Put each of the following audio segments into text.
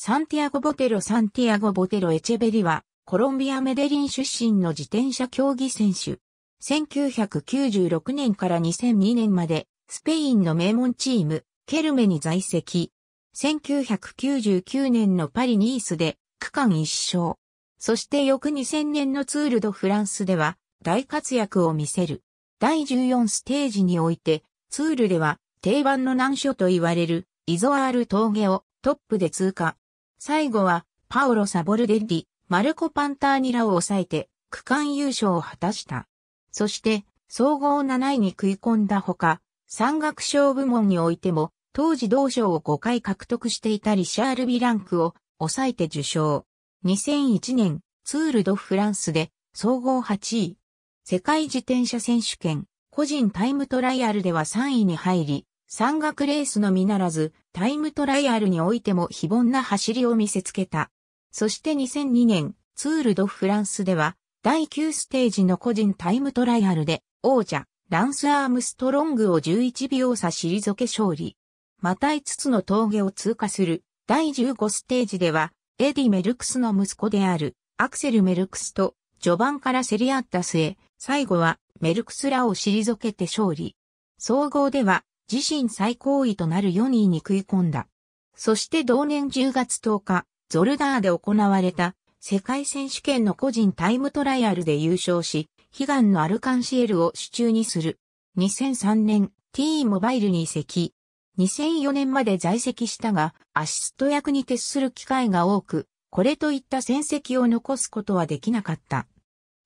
サンティアゴ・ボテロ・サンティアゴ・ボテロ・エチェベリは、コロンビア・メデリン出身の自転車競技選手。1996年から2002年まで、スペインの名門チーム、ケルメに在籍。1999年のパリ・ニースで、区間一勝。そして翌2000年のツール・ド・フランスでは、大活躍を見せる。第14ステージにおいて、ツールでは定番の難所と言われるイゾアール峠をトップで通過。最後は、パオロ・サボルデッリ、マルコ・パンターニラを抑えて、区間優勝を果たした。そして、総合7位に食い込んだほか、山岳賞部門においても、当時同賞を5回獲得していたリシャール・ビランクを抑えて受賞。2001年、ツール・ド・フランスで、総合8位。世界自転車選手権、個人タイムトライアルでは3位に入り、山岳レースのみならず、タイムトライアルにおいても非凡な走りを見せつけた。そして2002年、ツールドフランスでは、第9ステージの個人タイムトライアルで、王者、ランス・アームストロングを11秒差退け勝利。また5つの峠を通過する、第15ステージでは、エディ・メルクスの息子である、アクセル・メルクスと、序盤から競り合った末、最後は、メルクスらを退けて勝利。総合では、自身最高位となる4位に食い込んだ。そして同年10月10日、ゾルダーで行われた世界選手権の個人タイムトライアルで優勝し、悲願のアルカンシエルを手中にする。2003年、T モバイルに移籍。2004年まで在籍したが、アシスト役に徹する機会が多く、これといった戦績を残すことはできなかった。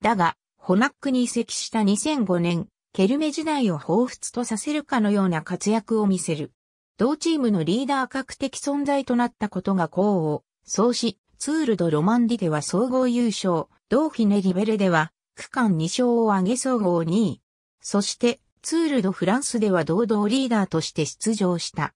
だが、ホナックに移籍した2005年、ケルメ時代を彷彿とさせるかのような活躍を見せる。同チームのリーダー格的存在となったことが功をうし、ツール・ド・ロマンディでは総合優勝、ドーフィネ・リベレでは区間2勝を挙げ総合2位。そして、ツール・ド・フランスでは堂々リーダーとして出場した。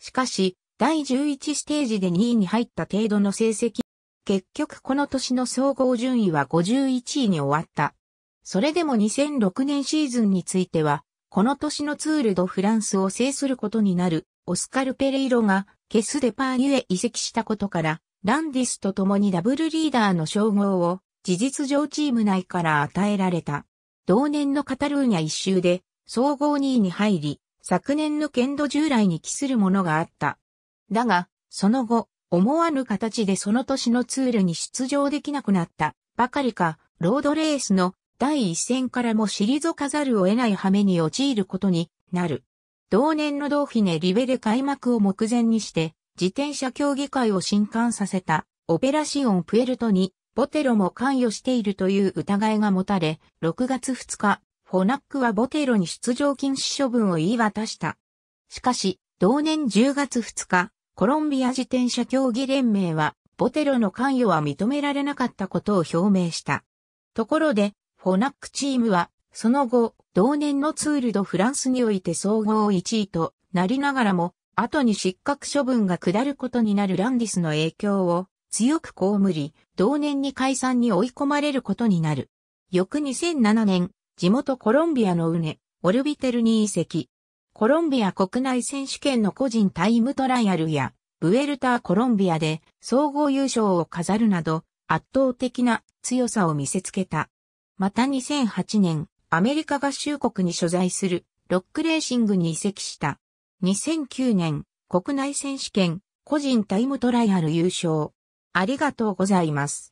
しかし、第11ステージで2位に入った程度の成績。結局この年の総合順位は51位に終わった。それでも2006年シーズンについては、この年のツールドフランスを制することになる、オスカル・ペレイロが、ケス・デパーニュへ移籍したことから、ランディスと共にダブルリーダーの称号を、事実上チーム内から与えられた。同年のカタルーニャ一周で、総合2位に入り、昨年の剣道従来に期するものがあった。だが、その後、思わぬ形でその年のツールに出場できなくなったばかりか、ロードレースの第一戦からも退かざるを得ない羽目に陥ることになる。同年のドーフィネ・リベル開幕を目前にして、自転車競技会を震撼させたオペラシオン・プエルトに、ボテロも関与しているという疑いが持たれ、6月2日、フォナックはボテロに出場禁止処分を言い渡した。しかし、同年10月2日、コロンビア自転車競技連盟は、ボテロの関与は認められなかったことを表明した。ところで、フォナックチームは、その後、同年のツールドフランスにおいて総合1位となりながらも、後に失格処分が下ることになるランディスの影響を強く被り、同年に解散に追い込まれることになる。翌2007年、地元コロンビアのウネ、オルビテルに移籍。コロンビア国内選手権の個人タイムトライアルや、ブエルターコロンビアで総合優勝を飾るなど、圧倒的な強さを見せつけた。また2008年、アメリカ合衆国に所在するロックレーシングに移籍した。2009年、国内選手権、個人タイムトライアル優勝。ありがとうございます。